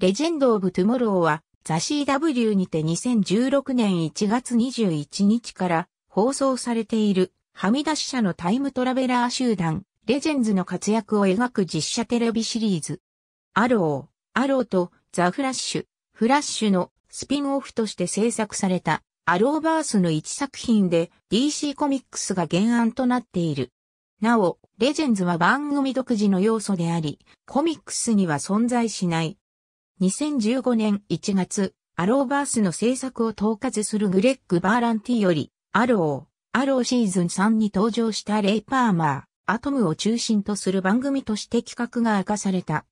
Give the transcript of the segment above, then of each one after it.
レジェンド・オブ・トゥモローは、ザ CW にて2016年1月21日から放送されている、はみ出し者のタイムトラベラー集団、レジェンズの活躍を描く実写テレビシリーズ。アロー、アローとザ・フラッシュ、フラッシュのスピンオフとして制作された、アローバースの1作品で DC コミックスが原案となっている。なお、レジェンズは番組独自の要素であり、コミックスには存在しない2015年1月、アローバースの制作を統括するグレッグ・バーランティより、アロー、アローシーズン3に登場したレイ・パーマー、アトムを中心とする番組として企画が明かされた。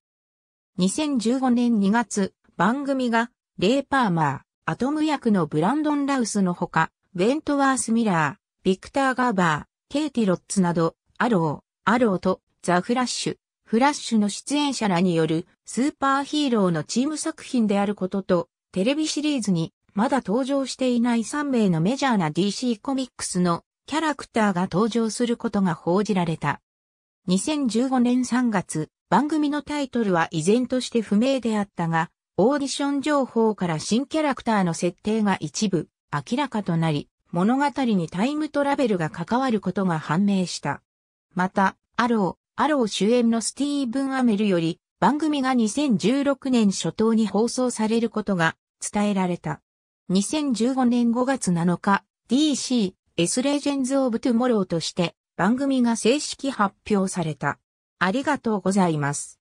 2015年2月、番組が、レイ・パーマー、アトム役のブランドン・ラウスのほか、ウェントワース・ミラー、ビクター・ガーバー、ケイティ・ロッツなど、アロー、アローと、ザ・フラッシュ、フラッシュの出演者らによるスーパーヒーローのチーム作品であることと、テレビシリーズにまだ登場していない3名のメジャーな DC コミックスのキャラクターが登場することが報じられた。2015年3月、番組のタイトルは依然として不明であったが、オーディション情報から新キャラクターの設定が一部明らかとなり、物語にタイムトラベルが関わることが判明した。また、アロー、アロー主演のスティーブン・アメルより、番組が2016年初頭に放送されることが伝えられた。2015年5月7日、DC、S ス・レジェンズ・オブ・トゥ・モローとして番組が正式発表された。ありがとうございます。